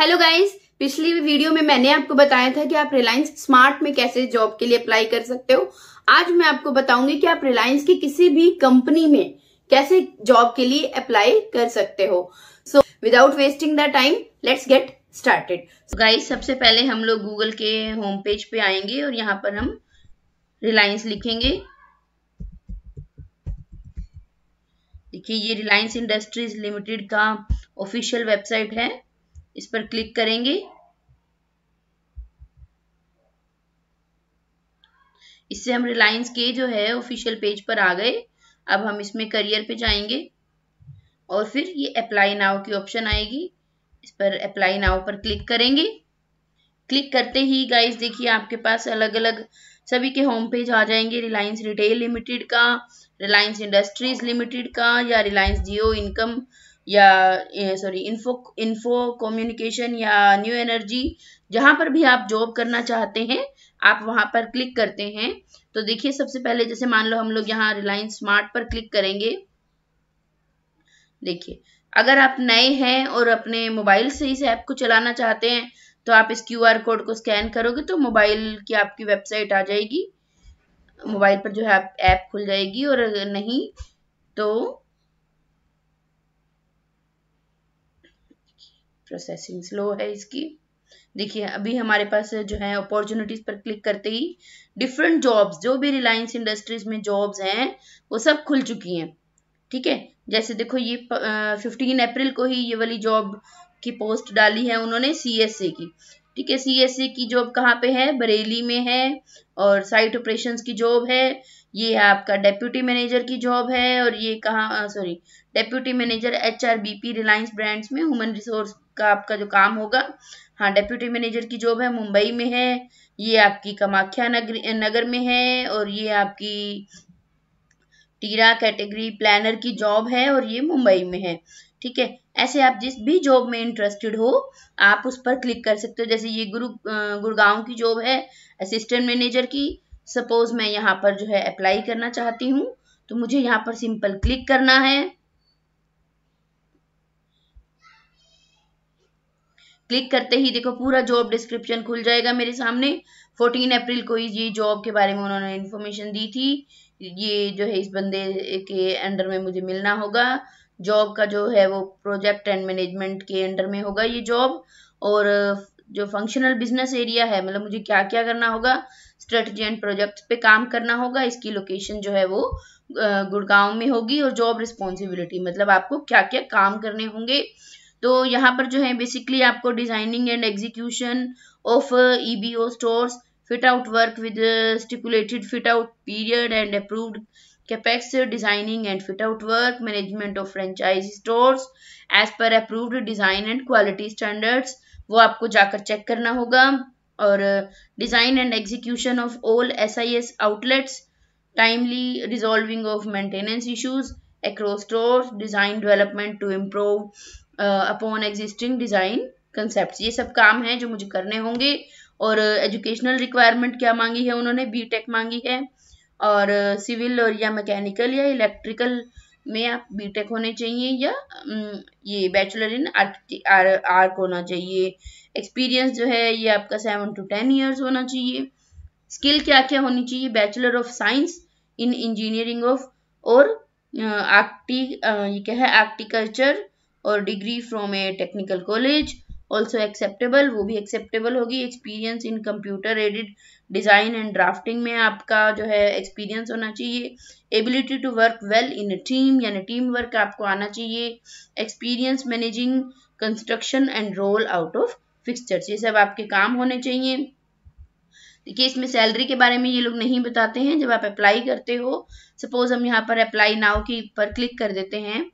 Hello guys पिछली video में मैंने आपको बताया था कि आप रिलायंस स्मार्ट में कैसे जॉब के लिए अप्लाई कर सकते हो आज मैं आपको बताऊंगी कि आप रिलायंस की किसी भी कंपनी में कैसे जॉब के लिए अप्लाई कर सकते हो so without wasting the time let's get started guys सबसे पहले हम लोग गूगल के होम पेज पे आएंगे और यहाँ पर हम रिलायंस लिखेंगे देखिए ये रिलायंस इंडस्ट्रीज लिमिटेड का ऑफिशियल वेबसाइट है इस पर क्लिक करेंगे इससे हम रिलायंस के जो है ऑफिशियल पेज पर आ गए अब हम इसमें करियर पे जाएंगे और फिर ये अप्लाई नाव की ऑप्शन आएगी इस पर अप्लाई नाव पर क्लिक करेंगे क्लिक करते ही गाइस देखिए आपके पास अलग अलग सभी के होम पेज आ जाएंगे रिलायंस रिटेल लिमिटेड का रिलायंस इंडस्ट्रीज लिमिटेड का या रिलायंस जियो इनकम या सॉरी इन्फो इन्फो कम्युनिकेशन या न्यू एनर्जी जहां पर भी आप जॉब करना चाहते हैं आप वहां पर क्लिक करते हैं तो देखिए सबसे पहले जैसे मान लो हम लोग यहाँ रिलायंस स्मार्ट पर क्लिक करेंगे देखिए अगर आप नए हैं और अपने मोबाइल से इस ऐप को चलाना चाहते हैं तो आप इस क्यू कोड को स्कैन करोगे तो मोबाइल की आपकी वेबसाइट आ जाएगी मोबाइल पर जो है आप ऐप खुल जाएगी और अगर नहीं तो प्रोसेसिंग स्लो है इसकी देखिए अभी हमारे पास जो है अपॉर्चुनिटीज पर क्लिक करते ही डिफरेंट जॉब्स जो भी रिलायंस इंडस्ट्रीज में जॉब्स हैं वो सब खुल चुकी हैं ठीक है थीके? जैसे देखो ये फिफ्टीन अप्रैल को ही ये वाली जॉब की पोस्ट डाली है उन्होंने सी की ठीक है सीएससी की जॉब कहाँ पे है बरेली में है और साइट ऑपरेशन की जॉब है ये है आपका डेप्यूटी मैनेजर की जॉब है और ये कहाँ sorry deputy manager H R B P Reliance Brands में ह्यूमन रिसोर्स का आपका जो काम होगा हाँ डेप्यूटी मैनेजर की जॉब है मुंबई में है ये आपकी कमाख्या नगर नगर में है और ये आपकी टीरा कैटेगरी प्लानर की जॉब है और ये मुंबई में है ठीक है ऐसे आप जिस भी जॉब में इंटरेस्टेड हो आप उस पर क्लिक कर सकते हो जैसे ये गुरु गुड़गांव की जॉब है असिस्टेंट मैनेजर की सपोज मैं यहाँ पर जो है अप्लाई करना चाहती हूँ तो मुझे यहाँ पर सिंपल क्लिक करना है क्लिक करते ही देखो पूरा जॉब डिस्क्रिप्शन खुल जाएगा मेरे सामने 14 अप्रैल को ये जॉब के बारे में उन्होंने इन्फॉर्मेशन दी थी ये जो है इस बंदे के अंडर में मुझे मिलना होगा जॉब का जो है वो प्रोजेक्ट एंड मैनेजमेंट के अंडर में होगा ये जॉब और जो फंक्शनल बिजनेस एरिया है मतलब मुझे क्या क्या करना होगा स्ट्रेटजी एंड प्रोजेक्ट्स पे काम करना होगा इसकी लोकेशन जो है वो गुड़गांव में होगी और जॉब रिस्पॉन्सिबिलिटी मतलब आपको क्या क्या काम करने होंगे तो यहाँ पर जो है बेसिकली आपको designing and execution of E B O stores fit out work with uh, stipulated fit out period and approved capex designing and fit out work management of franchise stores as per approved design and quality standards वो आपको जाकर check करना होगा और design and execution of all S I S outlets timely resolving of maintenance issues across stores design development to improve uh, upon existing design concepts ये सब काम हैं जो मुझे करने होंगे और एजुकेशनल रिक्वायरमेंट क्या मांगी है उन्होंने बी टेक मांगी है और सिविल और या मैकेनिकल या इलेक्ट्रिकल में आप बी होने चाहिए या ये बैचलर इन आर्क आर्क होना चाहिए एक्सपीरियंस जो है ये आपका सेवन टू टेन ईयर्स होना चाहिए स्किल क्या क्या होनी चाहिए bachelor of science in engineering of और आर्टी ये क्या है आर्टिकल्चर और degree from a technical college also acceptable वो भी एक्सेप्टेबल होगी experience in computer aided design and drafting में आपका जो है एक्सपीरियंस होना चाहिए ability to work well in a team यानी टीम वर्क आपको आना चाहिए experience managing construction and roll out of fixtures ये सब आपके काम होने चाहिए देखिए इसमें सैलरी के बारे में ये लोग नहीं बताते हैं जब आप अप्लाई करते हो सपोज हम यहाँ पर अप्लाई नाउ की पर क्लिक कर देते हैं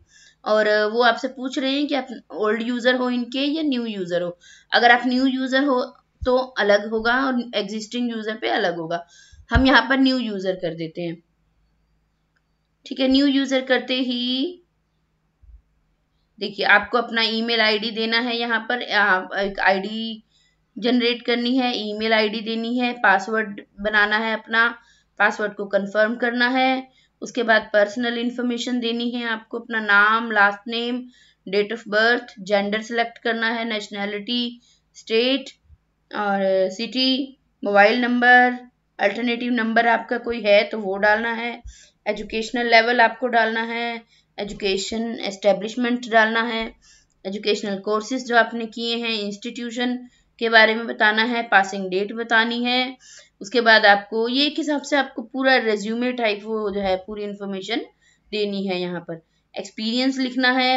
और वो आपसे पूछ रहे हैं कि आप ओल्ड यूज़र हो इनके या न्यू यूज़र हो अगर आप न्यू यूज़र हो तो अलग होगा और एग्जिस्टिंग यूज़र पे अलग होगा हम यहाँ पर न्यू यूज़र कर देते हैं ठीक है न्यू यूज़र करते ही देखिए आपको अपना ईमेल आईडी देना है यहाँ पर एक आईडी जनरेट करनी है ईमेल आईडी देनी है पासवर्ड बनाना है अपना पासवर्ड को कंफर्म करना है उसके बाद पर्सनल इन्फॉर्मेशन देनी है आपको अपना नाम last name date of birth gender select करना है नेशनैलिटी स्टेट और city mobile number alternative number आपका कोई है तो वो डालना है एजुकेशनल लेवल आपको डालना है एजुकेशन एस्टेब्लिशमेंट डालना है एजुकेशनल कोर्सेज जो आपने किए हैं इंस्टीट्यूशन के बारे में बताना है पासिंग डेट बतानी है उसके बाद आपको ये एक हिसाब से आपको पूरा रेज्यूमे टाइप वो जो है पूरी इन्फॉर्मेशन देनी है यहाँ पर एक्सपीरियंस लिखना है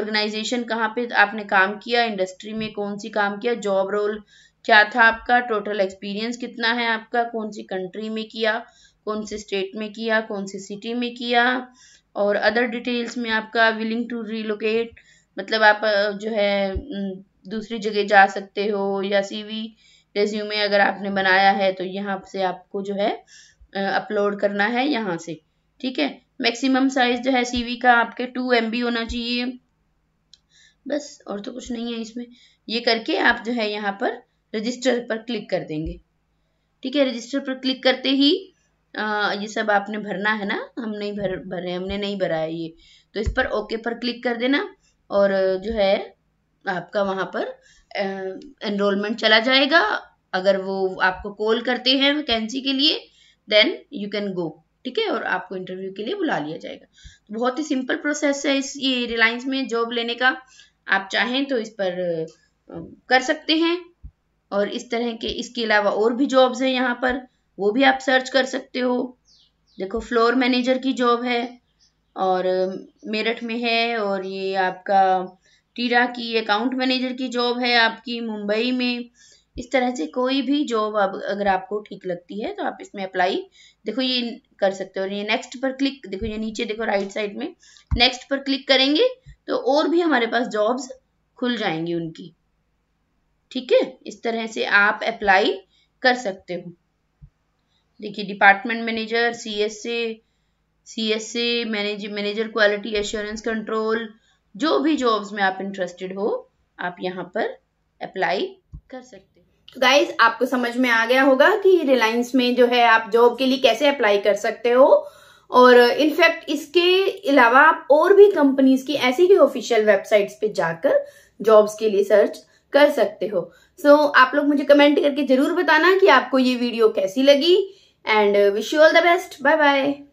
ऑर्गेनाइजेशन कहाँ पे आपने काम किया इंडस्ट्री में कौन सी काम किया जॉब रोल क्या था आपका टोटल एक्सपीरियंस कितना है आपका कौन सी कंट्री में किया कौन से स्टेट में किया कौन सी सिटी में किया और अदर डिटेल्स में आपका विलिंग टू रिलोकेट मतलब आप जो है दूसरी जगह जा सकते हो या सीवी रेज्यूमे अगर आपने बनाया है तो यहाँ से आपको जो है अपलोड करना है यहाँ से ठीक है मैक्सिमम साइज जो है सीवी का आपके टू एम होना चाहिए बस और तो कुछ नहीं है इसमें ये करके आप जो है यहाँ पर रजिस्टर पर क्लिक कर देंगे ठीक है रजिस्टर पर क्लिक करते ही आ, ये सब आपने भरना है ना हम नहीं भर भरे हमने नहीं भरा है ये तो इस पर ओके पर क्लिक कर देना और जो है आपका वहाँ पर एनरोलमेंट चला जाएगा अगर वो आपको कॉल करते हैं वैकेंसी के लिए देन यू कैन गो ठीक है और आपको इंटरव्यू के लिए बुला लिया जाएगा तो बहुत ही सिंपल प्रोसेस है इस ये रिलायंस में जॉब लेने का आप चाहें तो इस पर कर सकते हैं और इस तरह के इसके अलावा और भी जॉब्स हैं यहाँ पर वो भी आप सर्च कर सकते हो देखो फ्लोर मैनेजर की जॉब है और मेरठ में है और ये आपका टीरा की अकाउंट मैनेजर की जॉब है आपकी मुंबई में इस तरह से कोई भी जॉब अब अगर आपको ठीक लगती है तो आप इसमें अप्लाई देखो ये कर सकते हो और ये नेक्स्ट पर क्लिक देखो ये नीचे देखो राइट साइड में नेक्स्ट पर क्लिक करेंगे तो और भी हमारे पास जॉब्स खुल जाएंगी उनकी ठीक है इस तरह से आप अप्लाई कर सकते हो देखिए department manager C S A C S A manager quality assurance control जो भी जॉब्स में आप इंटरेस्टेड हो आप यहाँ पर अप्लाई कर सकते हो तो गाइज आपको समझ में आ गया होगा कि रिलायंस में जो है आप जॉब के लिए कैसे अप्लाई कर सकते हो और इनफैक्ट इसके अलावा आप और भी कंपनीज की ऐसी ही ऑफिशियल वेबसाइट्स पे जाकर जॉब्स के लिए सर्च कर सकते हो सो so, आप लोग मुझे कमेंट करके जरूर बताना कि आपको ये वीडियो कैसी लगी and wish you all the best bye bye